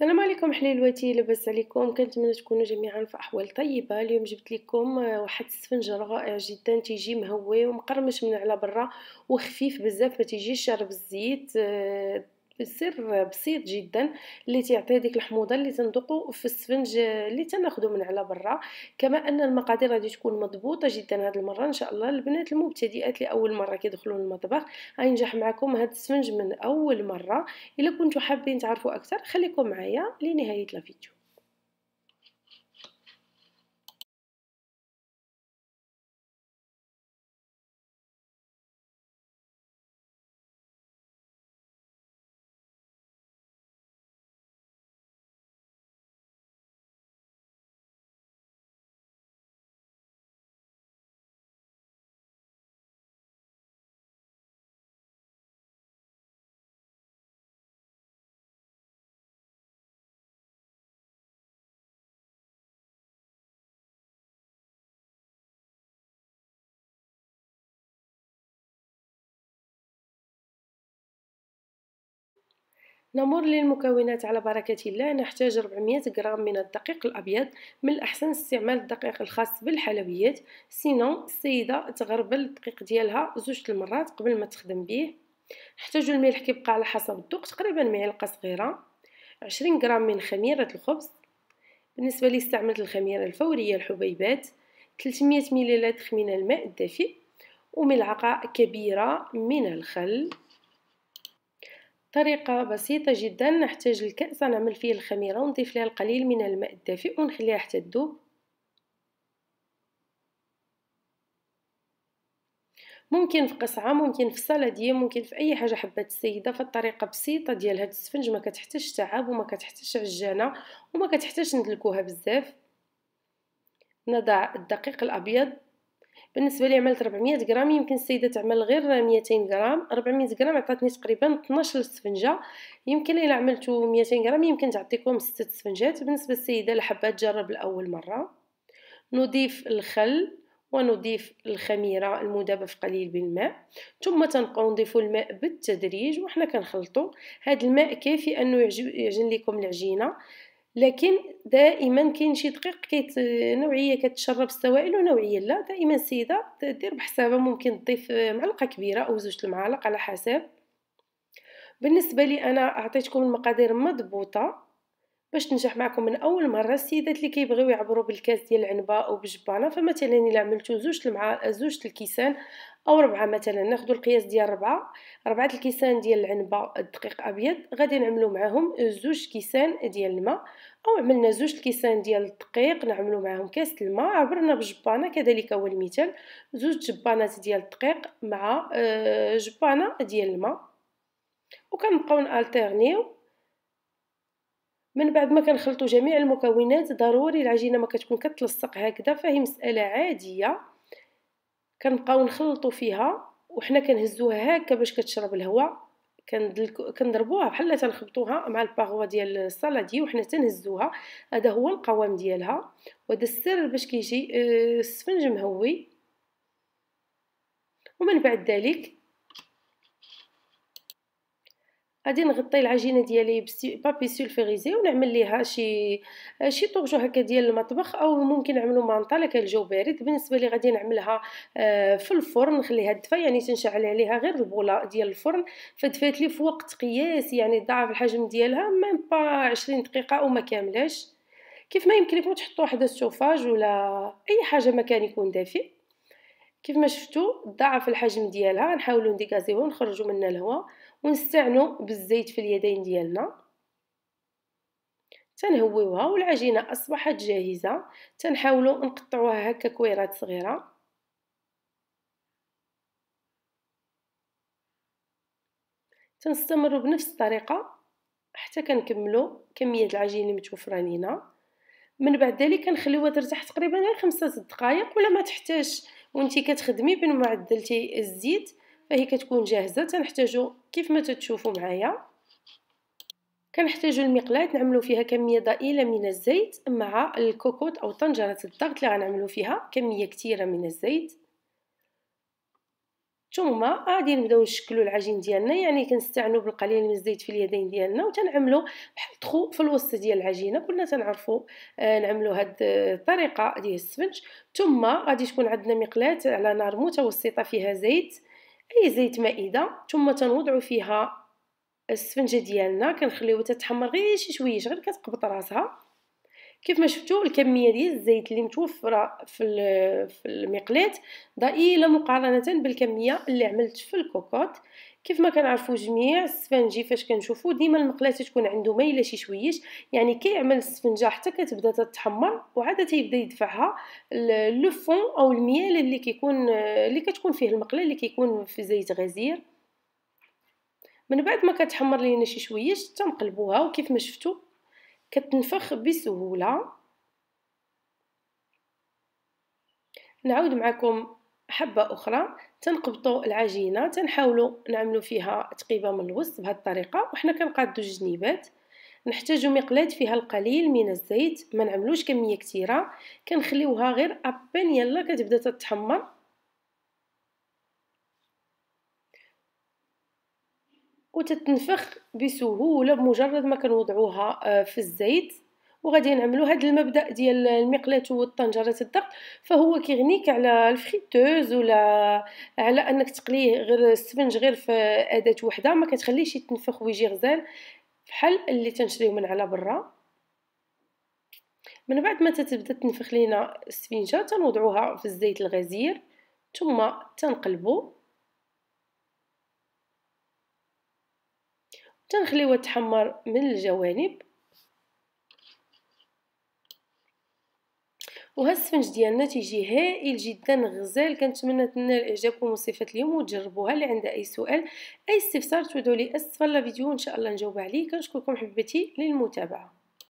السلام عليكم حليلواتي لاباس عليكم كنتمنى تكونوا جميعا في احوال طيبه اليوم جبت لكم آه، واحد السفنجه رائع جدا تيجي مهوي ومقرمش من على برا وخفيف بزاف ما تيجيش شارب الزيت آه، سر بسيط جدا اللي تيعطي ديك الحموضه اللي تندقوا في السفنج اللي تناخدو من على برا كما ان المقادير غادي تكون مضبوطه جدا هاد المره ان شاء الله البنات المبتدئات لاول اول مره كيدخلوا المطبخ غينجح معكم هاد السفنج من اول مره الا كنتو حابين تعرفوا اكثر خليكم معايا لنهايه الفيديو نمر للمكونات على بركة الله نحتاج 400 غرام من الدقيق الأبيض من الأحسن استعمال الدقيق الخاص بالحلويات سينو السيدة تغربل الدقيق ديالها زوج المرات قبل ما تخدم به نحتاج الملح كيبقى على حسب الذوق تقريبا معلقة صغيرة 20 غرام من خميرة الخبز بالنسبة لي استعملت الخميرة الفورية الحبيبات 300 ملل من الماء الدافئ وملعقة كبيرة من الخل طريقة بسيطة جدا نحتاج الكأس نعمل فيه الخميرة ونضيف لها القليل من الماء الدافئ ونخليها حتى تذوب ممكن في قصعة ممكن في صلاديه ممكن في أي حاجة حبات السيدة فالطريقة بسيطة ديال هاد السفنج ما كتحتاجش تعب وما كتحتاجش عجانة وما كتحتاجش ندلكوها بزاف نضع الدقيق الأبيض بالنسبه لي عملت 400 غرام يمكن السيده تعمل غير 200 غرام 400 غرام عطاتني تقريبا 12 سفنجه يمكن الا عملتو 200 غرام يمكن تعطيكم 6 سفنجات بالنسبه للسيده اللي حابات تجرب لاول مره نضيف الخل ونضيف الخميرة المذابة في قليل بالماء ثم تنبقاو نضيفوا الماء بالتدريج وحنا كنخلطوا هذا الماء كافي انه يعجن لكم العجينه لكن دائما كاين شي دقيق كيت نوعيه كتشرب السوائل ونوعيه لا دائما السيده دير بحسابها ممكن تضيف معلقه كبيره او زوج المعالق على حسب بالنسبه لي انا عطيتكم المقادير مضبوطه باش تنجح معكم من اول مره السيدات اللي كيبغيو يعبروا بالكاس ديال العنبه او بالجبانه فمثلا الا عملتو زوج مع زوج الكيسان او ربعه مثلا ناخذ القياس ديال ربعه ربعه الكيسان ديال العنبه الدقيق ابيض غادي نعملو معاهم زوج كيسان ديال الماء او عملنا زوج الكيسان ديال الدقيق نعملو معاهم كاس الماء عبرنا بجبانه كذلك هو المثال زوج جبانات ديال الدقيق مع آه، جبانه ديال الماء وكنبقاو نالتيرنيو من بعد ما كنخلطوا جميع المكونات ضروري العجينه ما كتكون كتلصق هكذا فهي مساله عاديه كنبقاو نخلطوا فيها وحنا كنهزوها هكا باش كتشرب الهواء كنضربوها بحال تنخبطوها مع الباغوا ديال الصلادي وحنا تنهزوها هذا هو القوام ديالها وهذا السر باش كيجي آه، السفنج مهوي ومن بعد ذلك غادي نغطي العجينه ديالي بابي سولفيريزي ونعمل ليها شي شي طوبجو هكا ديال المطبخ او ممكن نعملو مانطا الا كان الجو بارد بالنسبه لي غادي نعملها آه، في الفرن نخليها دفا يعني تنشعل عليها غير البوله ديال الفرن فدفات لي في وقت قياسي يعني ضعف الحجم ديالها ميم با 20 دقيقه وما كاملاش كيف ما يمكنكم تحطوا واحد السوفاج ولا اي حاجه مكان يكون دافئ كيف ما شفتوا ضعف الحجم ديالها نحاولوا نديكازيوه ونخرجوا منها الهواء ونستعنوا بالزيت في اليدين ديالنا تنهويوها والعجينه اصبحت جاهزه تنحاولوا نقطعوها هكا كويرات صغيره تنستمروا بنفس الطريقه حتى كنكملوا كميه العجين اللي متوفره لينا من بعد ذلك كنخليوها ترتاح تقريبا غير خمسة دقائق ولا ما تحتاج وانت كتخدمي بين ما عدلتي الزيت فهي كتكون جاهزه تنحتاجو كيف ما تتشوفوا معايا كنحتاجو المقلاة نعملو فيها كميه ضئيله من الزيت مع الكوكوط او طنجره الضغط اللي غنعملو فيها كميه كثيره من الزيت ثم غادي نبداو نشكلو العجين ديالنا يعني كنستعنو بالقليل من الزيت في اليدين ديالنا وتنعملو بحال طخو في الوسط ديال العجينه كلنا تنعرفو آه نعملو هاد الطريقه ديال السفنج ثم غادي تكون عندنا مقلاه على نار متوسطه فيها زيت اي زيت مائده ثم تنوضع فيها السفنجه ديالنا كنخليوها تتحمر غير شي شويش غير كتقبط راسها كيف ما شفتوا الكميه ديال الزيت اللي متوفره في في المقلاة ضئيله مقارنه بالكميه اللي عملت في الكوكوط كيف ما كنعرفوا جميع السفنجي فاش كنشوفوا ديما المقلاه تكون عنده مايله شي شويش يعني كيعمل السفنجه حتى كتبدا تتحمر وعاد تيبدا يدفعها لو فون او الميال اللي كيكون اللي كتكون فيه المقله اللي كيكون في زيت غزير من بعد ما كتحمر لينا شي شويش تنقلبوها وكيف ما شفتوا كتنفخ بسهوله نعاود معكم حبة أخرى تنقبطوا العجينة تنحاولوا نعملو فيها تقيبة من الوسط بهذه الطريقة وحنا كنقادو الجنيبات نحتاج مقلاه فيها القليل من الزيت ما نعملوش كميه كثيره كنخليوها غير ابين يلا كتبدا تتحمر وتتنفخ بسهوله بمجرد ما كنوضعوها آه، في الزيت وغادي نعملو هذا المبدا ديال المقلاة والطنجره الضغط فهو كيغنيك على الفريتوز ولا على انك تقليه غير السفنج غير في اداه وحده ما كتخليش يتنفخ ويجي غزال بحال اللي تنشريو من على برا من بعد ما تتبدا تنفخ لينا السفنجه تنوضعوها في الزيت الغزير ثم تنقلبو تنخليوها تحمر من الجوانب السفنج ديالنا تيجي هائل جدا غزال كنتمنى تنال اعجابكم وصفات اليوم وتجربوها اللي عندها اي سؤال اي استفسار تودوا لي اسفل الفيديو ان شاء الله نجاوب عليه كنشكركم حبيبتي للمتابعه